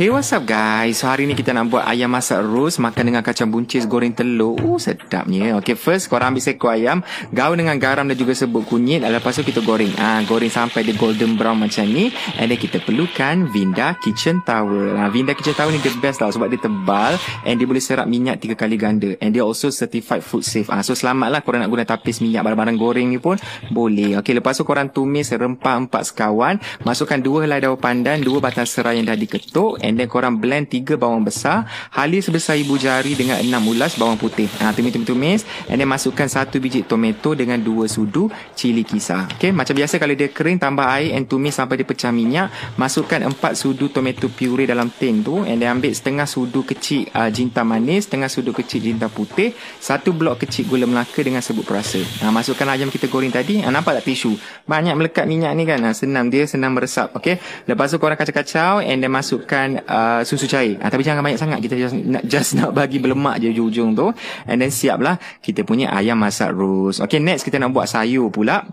Hey, what's up guys? So, hari ni kita nak buat ayam masak rose makan dengan kacang buncis goreng telur. Oh, sedapnya. Okay, first korang ambil seko ayam. Gaul dengan garam dan juga sebut kunyit. Lepas tu kita goreng. Ah, ha, goreng sampai dia golden brown macam ni. And then kita perlukan Vinda Kitchen Towel. Ha, Vinda Kitchen Towel ni the best tau sebab dia tebal. And dia boleh serap minyak tiga kali ganda. And dia also certified food safe. Ah, ha, so, selamat lah korang nak guna tapis minyak barang-barang goreng ni pun boleh. Okay, lepas tu korang tumis rempah empat sekawan. Masukkan dua helai daun pandan, dua batang serai yang dah diketuk. And then korang blend Tiga bawang besar Halia sebesar ibu jari Dengan enam ulas bawang putih ha, Tumis-tumis-tumis And then masukkan Satu biji tomato Dengan dua sudu Cili kisar Okay macam biasa Kalau dia kering Tambah air and tumis Sampai dia pecah minyak Masukkan empat sudu Tomato puree dalam tin tu And then ambil Setengah sudu kecil uh, Jintan manis Setengah sudu kecil Jintan putih Satu blok kecil Gula melaka Dengan sebut perasa ha, Masukkan ayam kita goreng tadi ha, Nampak tak tisu Banyak melekat minyak ni kan ha, Senam dia Senam meresap Okay Lepas tu korang kacau-kacau And then masukkan uh, susu cair. Uh, tapi jangan banyak sangat. Kita just nak, just nak bagi berlemak je hujung tu. And then siaplah kita punya ayam masak rose. Okay, next kita nak buat sayur pula.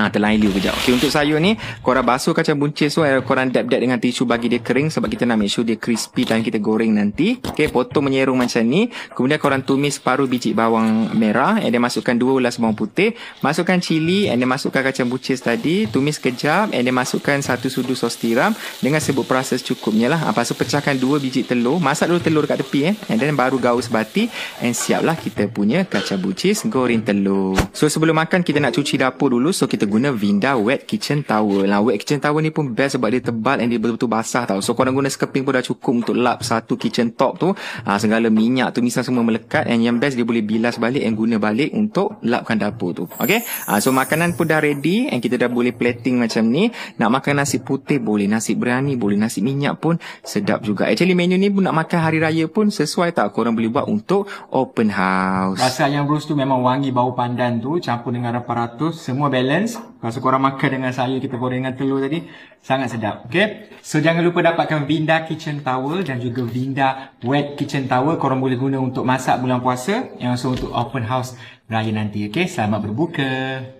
Ha, ah, terlain liu kejap. Okay, untuk sayur ni, korang basuh kacang buncis tu, eh, korang dab-dab dengan tisu bagi dia kering sebab kita nak make sure dia crispy dan kita goreng nanti. Okay, potong menyerung macam ni. Kemudian korang tumis separuh biji bawang merah and then masukkan dua ulas bawang putih. Masukkan cili and then masukkan kacang buncis tadi. Tumis kejap and then masukkan satu sudu sos tiram dengan sebut perasa secukupnya lah. Ha, ah, lepas pecahkan dua biji telur. Masak dulu telur kat tepi eh. And then baru gaul sebati. and siaplah kita punya kacang buncis goreng telur. So, sebelum makan kita nak cuci dapur dulu. So, kita guna Vinda Wet Kitchen Towel. Nah, Wet Kitchen Towel ni pun best sebab dia tebal and dia betul-betul basah tau. So, korang guna sekeping pun dah cukup untuk lap satu kitchen top tu. Ha, segala minyak tu misal semua melekat and yang best dia boleh bilas balik and guna balik untuk lapkan dapur tu. Okay? Ha, so, makanan pun dah ready and kita dah boleh plating macam ni. Nak makan nasi putih boleh, nasi berani boleh, nasi minyak pun sedap juga. Actually, menu ni pun nak makan hari raya pun sesuai tak korang boleh buat untuk open house. Rasa yang bros tu memang wangi bau pandan tu campur dengan rempah ratus semua balance kalau ha, korang makan dengan sayur kita goreng dengan telur tadi, sangat sedap. Okay? So, jangan lupa dapatkan Vinda Kitchen Towel dan juga Vinda Wet Kitchen Towel. Korang boleh guna untuk masak bulan puasa. Yang so, untuk open house raya nanti. Okay? Selamat berbuka.